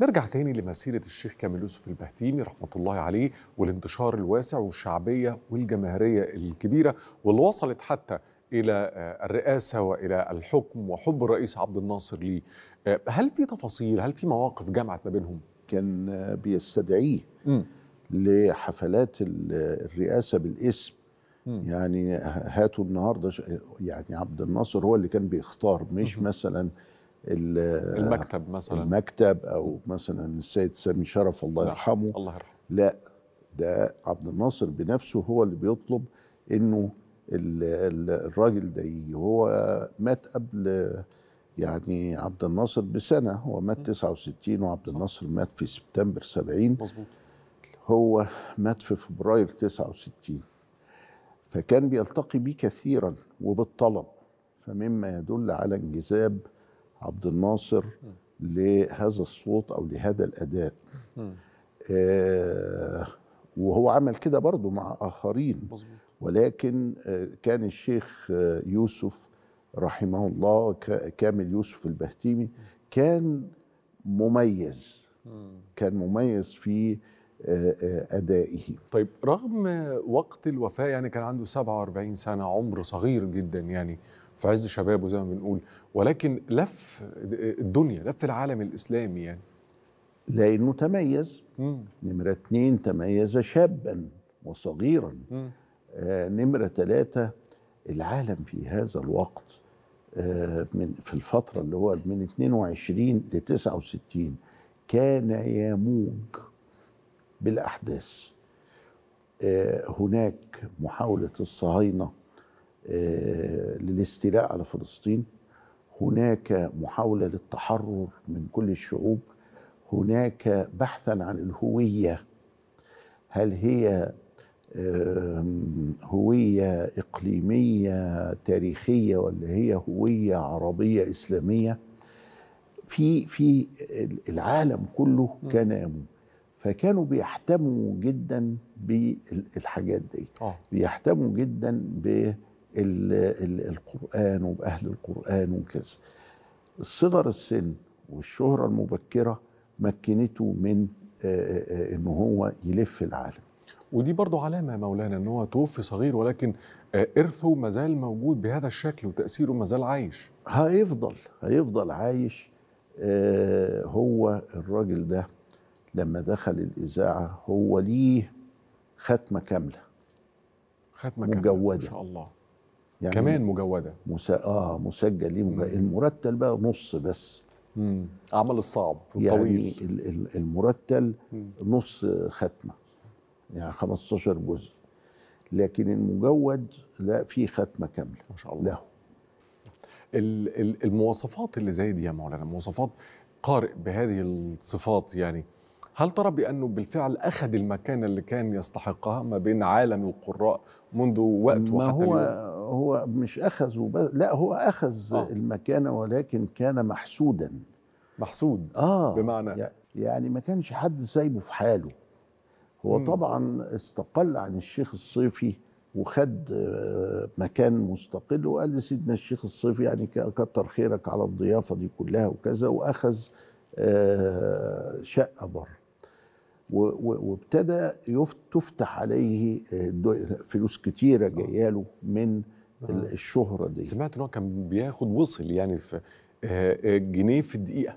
نرجع تاني لمسيرة الشيخ كامل يوسف البهتيمي رحمة الله عليه والانتشار الواسع والشعبية والجماهيرية الكبيرة واللي وصلت حتى إلى آه، الرئاسة وإلى الحكم وحب الرئيس عبد الناصر ليه آه، هل في تفاصيل هل في مواقف جمعت ما بينهم؟ كان آه، بيستدعيه م. لحفلات الرئاسة بالاسم م. يعني هاتوا النهارده يعني عبد الناصر هو اللي كان بيختار مش م. مثلا المكتب مثلا المكتب او مثلا السيد سامي شرف الله نعم، يرحمه الله يرحمه لا ده عبد الناصر بنفسه هو اللي بيطلب انه الراجل ده هو مات قبل يعني عبد الناصر بسنه هو مات 69 وعبد الناصر مات في سبتمبر 70 مظبوط هو مات في فبراير 69 فكان بيلتقي بيه كثيرا وبالطلب فمما يدل على انجذاب عبد الناصر لهذا الصوت او لهذا الاداء آه وهو عمل كده برضه مع اخرين ولكن آه، كان الشيخ آه، يوسف رحمه الله كامل يوسف البهتيمي كان مميز كان مميز في آه، أدائه طيب رغم وقت الوفاة يعني كان عنده 47 سنة عمر صغير جدا يعني في عز شبابه زي ما بنقول ولكن لف الدنيا لف العالم الاسلامي يعني لانه تميز نمره اتنين تميز شابا وصغيرا آه نمره ثلاثه العالم في هذا الوقت آه من في الفتره اللي هو من 22 ل 69 كان يموج بالاحداث آه هناك محاوله الصهاينه آه، للاستيلاء على فلسطين هناك محاوله للتحرر من كل الشعوب هناك بحثا عن الهويه هل هي هويه اقليميه تاريخيه ولا هي هويه عربيه اسلاميه في في العالم كله كان فكانوا بيحتموا جدا بالحاجات دي آه. بيحتموا جدا ب القرآن وبأهل القرآن وكذا صغر السن والشهرة المبكرة مكنته من آه، آه، آه، ان هو يلف العالم ودي برضو علامة مولانا ان هو توفي صغير ولكن إرثه مازال موجود بهذا الشكل وتأثيره مازال عايش هيفضل هيفضل عايش هو الراجل ده لما دخل الإذاعة هو ليه ختمة كاملة ختمة كاملة مجودة ما شاء الله يعني كمان مجوده مس... اه مسجل دي المرتل بقى نص بس مم. عمل الصعب يعني ال... المرتل مم. نص ختمه يعني 15 جزء لكن المجود لا في ختمه كامله ما شاء الله له المواصفات اللي زي دي يا مولانا مواصفات قارئ بهذه الصفات يعني هل ترى بانه بالفعل اخذ المكانه اللي كان يستحقها ما بين عالم القراء منذ وقت ما وحتى هو اليوم؟ هو مش اخذ وبس لا هو اخذ آه. المكان ولكن كان محسودا محسود اه بمعنى يعني ما كانش حد سايبه في حاله هو مم. طبعا استقل عن الشيخ الصيفي وخد آه، مكان مستقل وقال لسيدنا الشيخ الصيفي يعني كتر خيرك على الضيافه دي كلها وكذا واخذ آه، شقه بره وابتدى تفتح عليه آه، فلوس كتيرة جاية له من آه. الشهره دي سمعت ان هو كان بياخد وصل يعني في آه، آه، جنيه في الدقيقه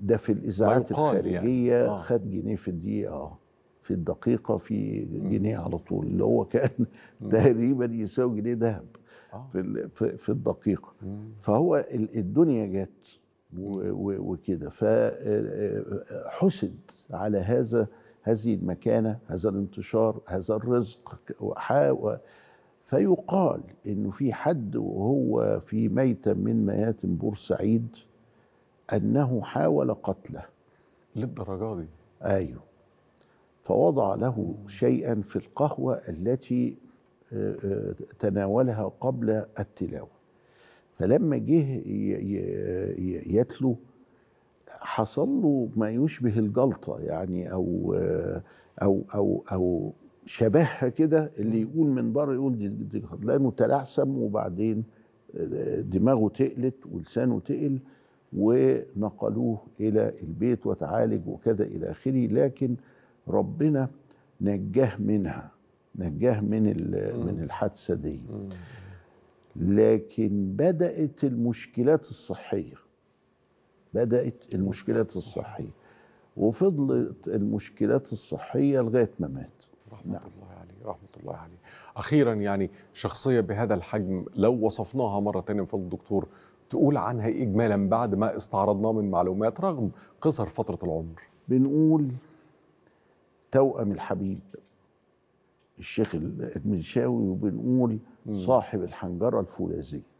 ده في الاذاعات يعني. الخارجيه يعني. آه. خد جنيه في الدقيقه اه في الدقيقه في جنيه على طول اللي هو كان تقريبا يساوي جنيه ذهب في في الدقيقه فهو الدنيا جت وكده فحسد على هذا هذه المكانه هذا الانتشار هذا الرزق فيقال انه في حد وهو في ميتم من مياتم بورسعيد انه حاول قتله للدرجه دي ايوه فوضع له شيئا في القهوه التي آه، آه، تناولها قبل التلاوه فلما جه يتلو حصل له ما يشبه الجلطه يعني او آه، او او او شبهها كده اللي يقول من بره يقول دي, دي لانه تلعثم وبعدين آه، دماغه تقلت ولسانه تقل ونقلوه الى البيت وتعالج وكذا الى اخره لكن ربنا نجاه منها نجاه من من الحادثه دي لكن بدات المشكلات الصحيه بدات المشكلات الصحيه وفضلت المشكلات الصحيه لغايه ما مات نعم. رحمة نعم. الله عليه رحمة الله عليه أخيرا يعني شخصية بهذا الحجم لو وصفناها مرة تانية من فضل الدكتور تقول عنها إجمالا بعد ما استعرضناه من معلومات رغم قصر فترة العمر بنقول توأم الحبيب الشيخ المنشاوي وبنقول صاحب الحنجرة الفولاذية